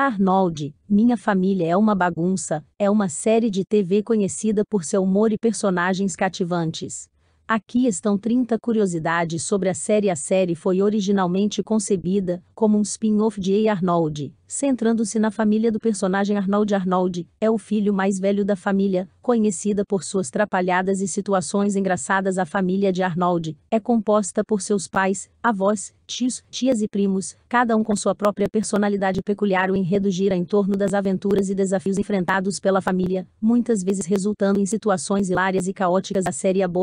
Arnold, Minha Família é uma Bagunça, é uma série de TV conhecida por seu humor e personagens cativantes. Aqui estão 30 curiosidades sobre a série. A série foi originalmente concebida como um spin-off de A. Arnold, centrando-se na família do personagem Arnold. Arnold é o filho mais velho da família, conhecida por suas trapalhadas e situações engraçadas. A família de Arnold é composta por seus pais, avós, tios, tias e primos, cada um com sua própria personalidade peculiar. O enredo gira em torno das aventuras e desafios enfrentados pela família, muitas vezes resultando em situações hilárias e caóticas. A série aborda